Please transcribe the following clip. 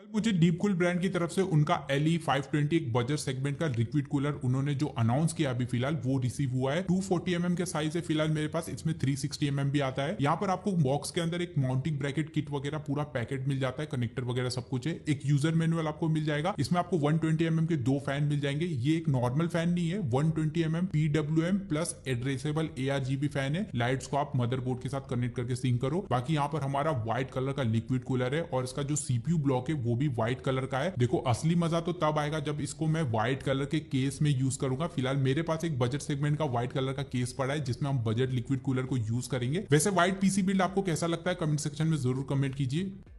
कल मुझे deep cool brand की तरफ से उनका एल ई फाइव ट्वेंटी एक बजट सेगमेंट का लिक्विड कूलर उन्होंने जो अनाउंस किया अभी फिलहाल वो रिसीव हुआ है टू फोर्टी एम एम के साइज है फिलहाल मेरे पास इसमें थ्री सिक्सटी एम एम भी आता है यहाँ पर आपको बॉक्स के अंदर एक माउंटिंग ब्रैकेट किट वगैरह पूरा पैकेट मिल जाता है कनेक्टर वगैरह सब कुछ है एक यूजर मेनुअल आपको मिल जाएगा इसमें आपको वन ट्वेंटी एम के दो फैन मिल जाएंगे ये एक नॉर्मल फैन नहीं है one twenty M M PW M plus addressable A R B fan है लाइट्स को आप मदरबोर्ड के साथ कनेक्ट करके सिंक करो बाकी यहाँ पर हमारा व्हाइट कलर का लिक्विड कूलर है और इसका जो सीपीयू ब्लॉक है वो भी व्हाइट कलर का है देखो असली मजा तो तब आएगा जब इसको मैं व्हाइट कलर के केस में यूज करूंगा फिलहाल मेरे पास एक बजट सेगमेंट का व्हाइट कलर का केस पड़ा है जिसमें हम बजट लिक्विड कूलर को यूज करेंगे वैसे व्हाइट पीसी बिल्ड आपको कैसा लगता है कमेंट सेक्शन में जरूर कमेंट कीजिए